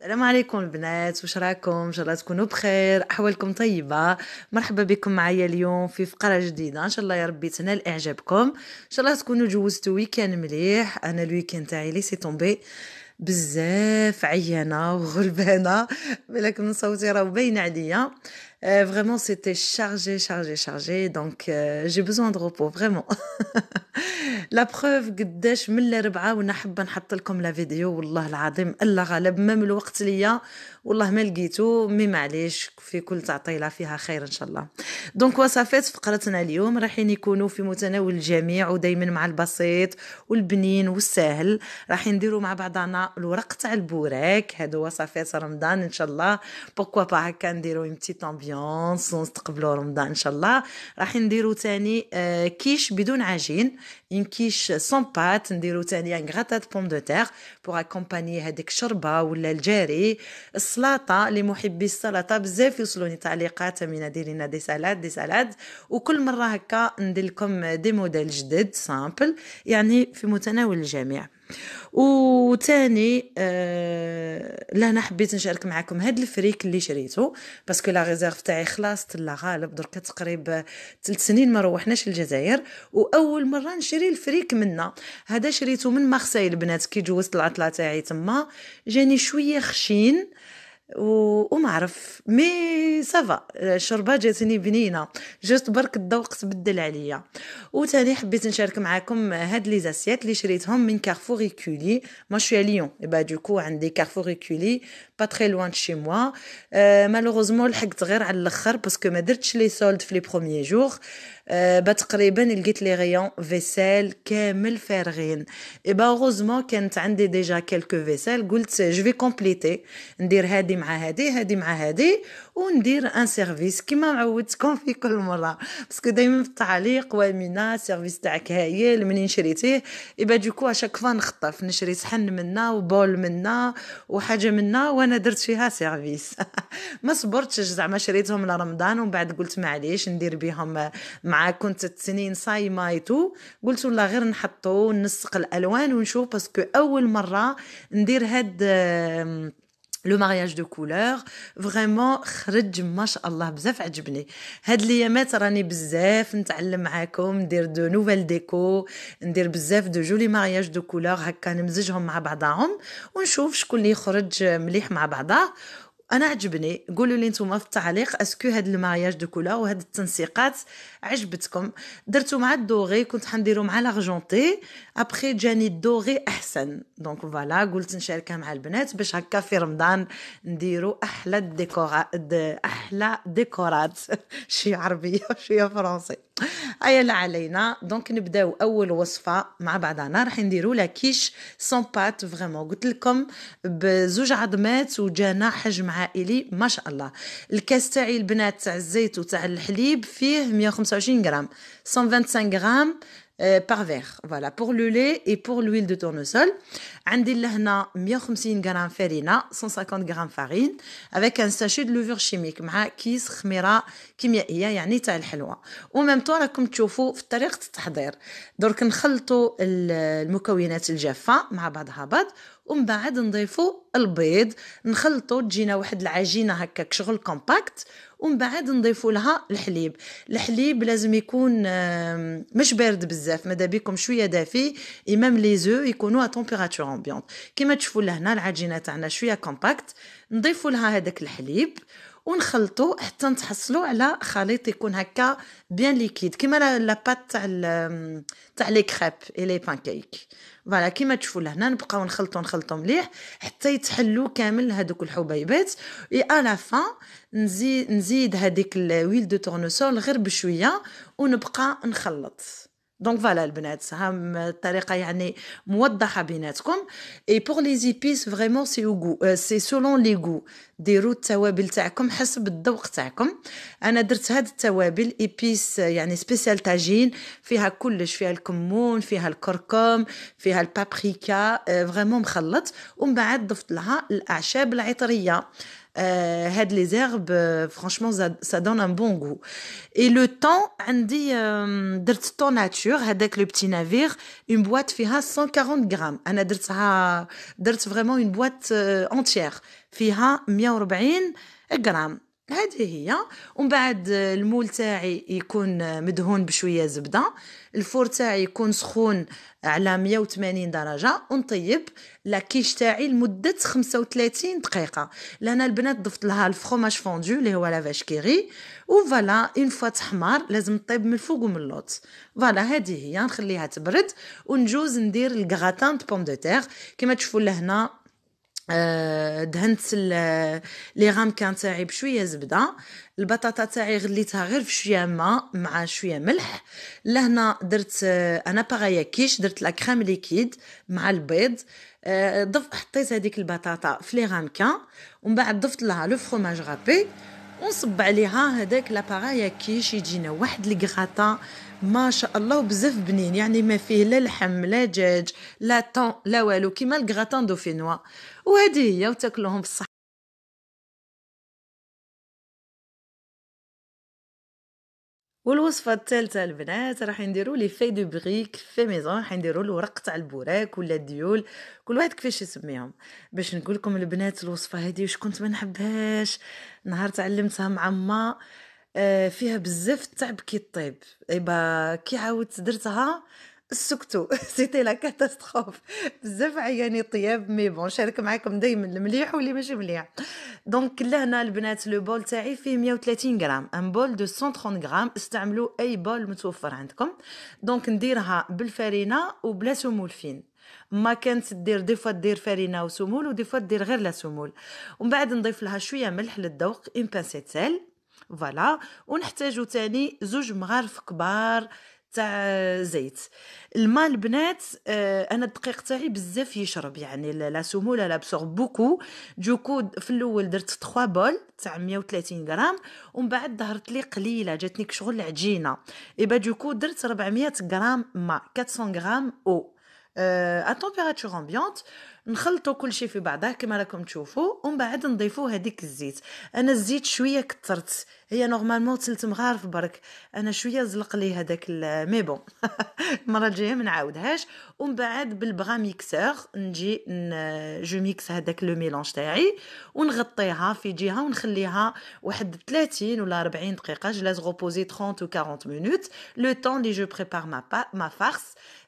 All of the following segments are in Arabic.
السلام عليكم البنات واش راكم ان شاء الله تكونوا بخير احوالكم طيبه مرحبا بكم معايا اليوم في فقره جديده ان شاء الله يا ربي تنال اعجابكم ان شاء الله تكونوا جوزتوا ويكان مليح انا الويكان تاعي لي سي طومبي بزاف عيانه وغلبانه بالك من صوتي راه باين عليا فريمون سيتي شارجي شارجي شارجي دونك جي بوزوان دو روبو فريمون لا بروف قداش من الربعه وانا حابه نحط لكم لا فيديو والله العظيم الا غالب من الوقت ليا والله ما لقيتو مي معليش في كل تعطيله فيها خير ان شاء الله دونك وصفات فقرتنا اليوم رايحين يكونوا في متناول الجميع ودائما مع البسيط والبنين والسهل راحين نديروا مع بعضنا الورق تاع البوراك هادو وصفات رمضان ان شاء الله بوكوا با هكا نديروا اون بتيت امبيونس ونستقبلوا رمضان ان شاء الله راحين نديروا تاني آه، كيش بدون عجين اون كيش سون بات نديرو ثاني غراتا بوم دو تيغ بوغ اكومباني هذيك الشربه ولا الجاري السلطه لمحبي السلطه بزاف يوصلوني تعليقات من ديري لنا دي سالاد دي سالاد وكل مره هكا ندير لكم دي موديل جدد سامبل يعني في متناول الجميع وثاني آه لا انا حبيت نشارك معكم هذا الفريك اللي شريته باسكو لا ريزيرف تاعي خلاصت لا غالب درك تقريبا ثلاث سنين ما روحناش الجزائر واول مره نشري الفريك منا هذا شريته من مارسيل البنات كي جوزت العطله تاعي تما جاني شويه خشين آه وما عرف مي سافا الشربه جاتني بنينه جست برك الذوق تبدل عليا وثاني حبيت نشارك معكم هاد لي زاسيات اللي شريتهم من كارفور ريكولي ما على ليون با دوكو عندي كارفور ريكولي با تري لوان شي موا مالوغوزمون لحقت غير على الاخر باسكو ما درتش لي سولد في لي بروميير جور آه، با تقريبا لقيت لي غيون فيسيل كامل فارغين اي با كانت عندي ديجا كلك فيسيل قلت جو في كومبليتي ندير هادي مع هادي هادي مع هادي وندير ان سيرفيس كيما عودتكم في كل مره باسكو دائما في التعليق وامينا السيرفيس تاعك هايل منين شريتيه ايبا دوكو اشاك فوا نخطف نشري صحن منا وبول منا وحاجه منا وانا درت فيها سيرفيس ما صبرتش زعما شريتهم لرمضان ومن بعد قلت معليش ندير بهم مع معاه كنت سنين صايمه ايتو قلت والله غير نحطو نسق الالوان ونشوف باسكو اول مره ندير هاد لو مارياج دو كولور فريمون خرج ما شاء الله بزاف عجبني هاد ليامات راني بزاف نتعلم معاكم ندير دو نوفيل ديكو ندير بزاف دو جولي مارياج دو كولور هكا نمزجهم مع بعضهم ونشوف شكون اللي يخرج مليح مع بعضه انا عجبني قولوا لي نتوما في التعليق اسكو هاد المارياج دو كولا وهاد التنسيقات عجبتكم درتو مع الدوغي كنت حنديرو مع لاغجونتي ابخي جاني الدوغي احسن دونك فوالا قلت نشاركها مع البنات باش هكا في رمضان نديرو احلى ديكورات احلى ديكورات شي عربيه شويه فرنسي ايلا علينا دونك نبداو اول وصفه مع بعضنا راح نديرو لا كيش سون بات فريمون قلت لكم بزوج عظمات وجانا حجم عائلي ما شاء الله الكاس تاعي البنات تاع الزيت وتاع الحليب فيه 125 غرام 125 غرام euh, par verre. Voilà, pour le lait et pour l'huile de tournesol. عندي لهنا 150 غرام فارينه 150 غرام فارين افيك ان ساشي دو لوفور شيميك مع كيس خميره كيميائيه يعني تاع الحلوى وميم طو راكم تشوفوا في طريقه التحضير درك نخلطوا المكونات الجافه مع بعضها بعض ومن بعد نضيفوا البيض نخلطوا تجينا واحد العجينه هكاك شغل كومباكت ومن بعد نضيفوا لها الحليب الحليب لازم يكون مش بارد بزاف ماذا بكم شويه دافي امام لي زو يكونوا ا تمبيراتور لومبيونس كيما تشوفوا لهنا العجينه تاعنا شويه كومباكت نضيفوا لها هذاك الحليب ونخلطوا حتى نتحصلوا على خليط يكون هكا بيان ليكيد كيما لاباط تاع تاع لي كريب اي لي بانكيك فوالا كيما تشوفوا لهنا نبقاو نخلطو نخلطو مليح حتى يتحلوا كامل هذوك الحبيبات اي ا لا فان نزيد نزيد هذيك الويل دو تورنوسول غير بشويه ونبقى نخلط دونك فوالا البنات ها الطريقه يعني موضحه بيناتكم اي بور لي زيبيس فريمون سي او سي سولون لي غو ديروا التوابل تاعكم حسب الذوق تاعكم انا درت هاد التوابل ايبيس يعني سبيسيال تاجين فيها كلش فيها الكمون فيها الكركم فيها البابريكا فريمون مخلط ومن بعد ضفت لها الاعشاب العطريه Euh, les herbes, euh, franchement, ça, donne un bon goût. Et le temps, Andy, euh, temps nature, avec le petit navire, une boîte fiha 140 grammes. On a vraiment une boîte euh, entière entière. Fiha 140 grammes. هذه هي ومن بعد المول تاعي يكون مدهون بشويه زبده الفور تاعي يكون سخون على 180 درجه ونطيب كيش تاعي لمده 35 دقيقه لان البنات ضفت لها الفرماج فوندو اللي هو لافاش كيري وفوالا اون فوا تحمر لازم طيب من الفوق ومن اللوط فوالا هذه هي نخليها تبرد ونجوز ندير الكغاتان دو بوم دو تيغ كما تشوفوا لهنا آه، دهنت لي غامكان تاعي بشويه زبده البطاطا تاعي غليتها غير بشويه ما مع شويه ملح لهنا درت آه، انا باغايا كيش درت لا كريم ليكيد مع البيض آه، ضف حطيت هذيك البطاطا في لي غامكان ومن بعد ضفت لها لو فروماج غابي ونصب عليها هذاك باغايا كيش يجينا واحد الكغاطا ما شاء الله وبزاف بنين يعني ما فيه لا لحم لا دجاج لا طون لا والو كيما الكغاتان دوفينوا وهذه هي وتاكلوهم بالصحه والوصفه الثالثه البنات راح نديرو لي في دو بريك في ميزون راح نديرو الورق تاع البوراك ولا الديول كل واحد كيفاش يسميهم باش نقول لكم البنات الوصفه هذه واش كنت ما نحبهاش نهار تعلمتها مع ما آه، فيها بزاف التعب طيب ايبا كي عاودت درتها سكتو سيتي لا كاتاستروف بزاف عياني طياب مي بون شارك معاكم دائما المليح واللي ماشي مليح دونك لهنا البنات لو بول تاعي فيه 130 غرام ان بول دو 130 غرام استعملوا اي بول متوفر عندكم دونك نديرها بالفرينه وبلا سمول فين ما كانت دير دي فوا دير فرينه وسمول ودي فوا دير غير لا سمول ومن بعد نضيف لها شويه ملح للذوق ان بانسيت فوالا ونحتاجو تاني زوج مغارف كبار تاع زيت الماء البنات اه انا الدقيق تاعي بزاف يشرب يعني لا سموله لابسورب بوكو جوكو في الاول درت 3 بول تاع 130 غرام ومن بعد ظهرت لي قليله جاتني كشغل العجينه با جوكو درت 400 غرام ماء 400 غرام او ا آه، تمبيراتور امبيونت نخلطوا كل شيء في بعضه كما راكم تشوفوا ومن بعد نضيفوا هذيك الزيت انا الزيت شويه كثرت هي نورمالمون تلت مغارف برك انا شويه زلق لي هذاك مي بون المره الجايه ما نعاودهاش ومن بعد بالبغا ميكسور نجي جو ميكس هذاك لو ميلونج تاعي ونغطيها في جهه ونخليها واحد 30 ولا 40 دقيقه جلاس غوبوزي 30 و 40 مينوت لو طون لي جو بريبار ما با ما فارس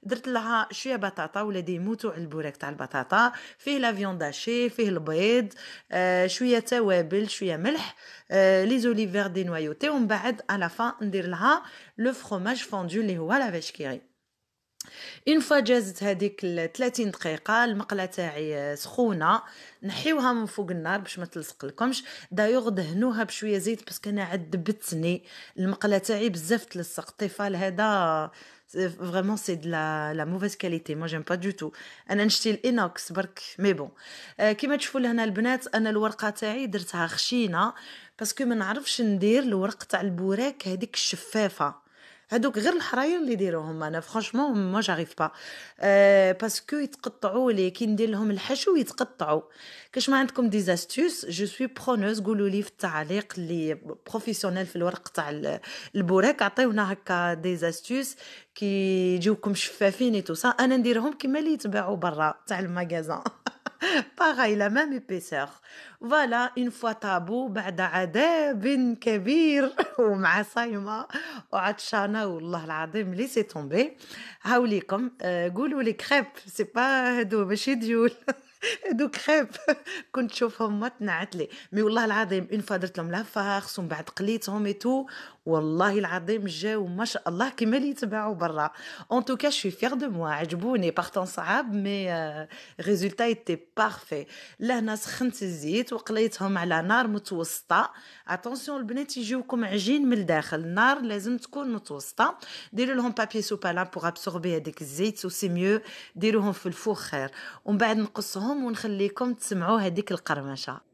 درت لها شويه بطاطا ولادي يموتوا على البوراك تاع البطاطا فيه لا داشي فيه البيض آه، شويه توابل شويه ملح لي زوليفير دي نويوتي ومن بعد على فا ندير لها لو فروماج فوندو اللي هو لا فيشكيري اون فوا جازت هذيك 30 دقيقه المقله تاعي سخونه نحيوها من فوق النار باش ما تلصق لكمش دايوغ دهنوها بشويه زيت باسكو انا عذبتني المقله تاعي بزاف تلصق الطفال هذا Euh, vraiment c'est de la, la mauvaise qualité moi j'aime pas du tout انا نشتي الانوكس برك مي بون euh, كيما تشوفوا لهنا البنات انا الورقه تاعي درتها خشينه باسكو ما نعرفش ندير الورق تاع البوراك هذيك الشفافه هذوك غير الحراير اللي يديروهم انا فرانشمون ما جاريف با أه باسكو يتقطعوا لي كي ندير لهم الحشو يتقطعوا كاش ما عندكم دي زاستوس جو سوي برونوز قولوا لي في التعليق اللي بروفيسيونيل في الورق تاع البوراك عطيونا هكا دي زاستوس كي يجيوكم شفافين تو انا نديرهم كيما اللي يتباعوا برا تاع المغازان باغاي لا ميم ايبيسور فوالا اون فوا تابو بعد عذاب كبير ومع صايمه وعطشانه والله العظيم لي سي تومبي هاوليكم قولوا لي كريب سي با هادو ماشي ديول هادو كريب كنت نشوفهم ما تنعت لي مي والله العظيم اون فوا درت لهم الفاخس ومن بعد قليتهم اي تو والله العظيم جاو ما شاء الله كيما اللي يتباعوا برا اون توكا شو فيغ دو موا عجبوني بارتون صعاب مي ريزولتا ايتي بارفي لهنا سخنت الزيت وقليتهم على نار متوسطه اتونسيون البنات يجيوكم عجين من الداخل النار لازم تكون متوسطه ديروا لهم بابي سوبالان بوغ ابسوربي هذاك الزيت وسي ميو ديروهم في الفوخ خير ومن بعد نقصهم ونخليكم تسمعوا هذيك القرمشه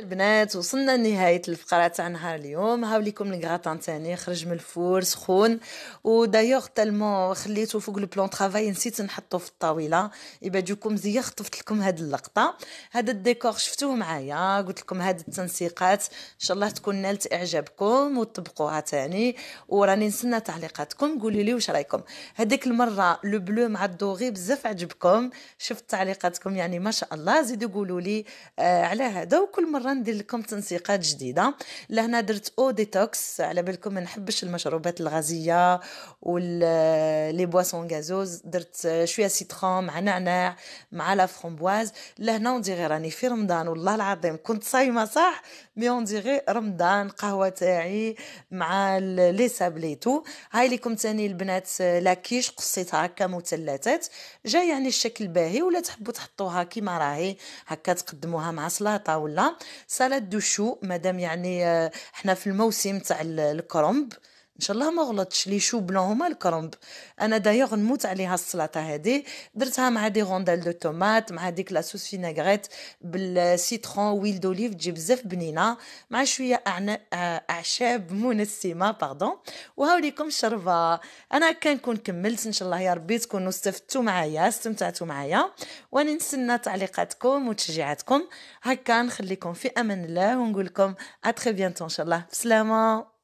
البنات وصلنا لنهاية الفقرة تاع نهار اليوم هاو ليكم الكغاطان تاني خرج من الفور سخون ودايوغ تالمون خليته فوق البلون ترافاي نسيت نحطو في الطاولة يبادوكم زي خطفت لكم هاد اللقطة هاد الديكور شفتوه معايا قلت لكم هاد التنسيقات ان شاء الله تكون نالت اعجابكم وتطبقوها تاني وراني نسنى تعليقاتكم قولوا لي واش رايكم هذيك المرة لو بلو مع الدوغي بزاف عجبكم شفت تعليقاتكم يعني ما شاء الله زيدوا قولوا لي آه على هذا وكل مرة ندير لكم تنسيقات جديده لهنا درت او ديتوكس على بالكم ما نحبش المشروبات الغازيه واللي بواسون غازوز درت شويه سيترون مع نعناع مع لا فرومبواز لهنا غير راني في رمضان والله العظيم كنت صايمه صح مي غير رمضان قهوه تاعي مع لي سابليتو هاي ليكم تاني البنات لاكيش قصيتها هكا مثلثات جاي يعني الشكل باهي ولا تحبوا تحطوها كيما راهي هكا تقدموها مع سلطه ولا سالاد دو شو مادام يعني آه، حنا في الموسم تاع الكرنب ان شاء الله ما غلطتش لي شو بلون هما الكرنب انا دايوغ نموت عليها السلطه هذه درتها مع دي غوندال دو طومات مع ديك لاسوس فيناغريت بالسيترون ويل دوليف تجي بزاف بنينه مع شويه آه، اعشاب منسمه باردون وهاوليكم شربه انا كان نكون كملت ان شاء الله يا ربي تكونوا استفدتوا معايا استمتعتوا معايا وانا نستنى تعليقاتكم وتشجيعاتكم هكا نخليكم في امان الله ونقول لكم ا تري بيانتو ان شاء الله بسلامه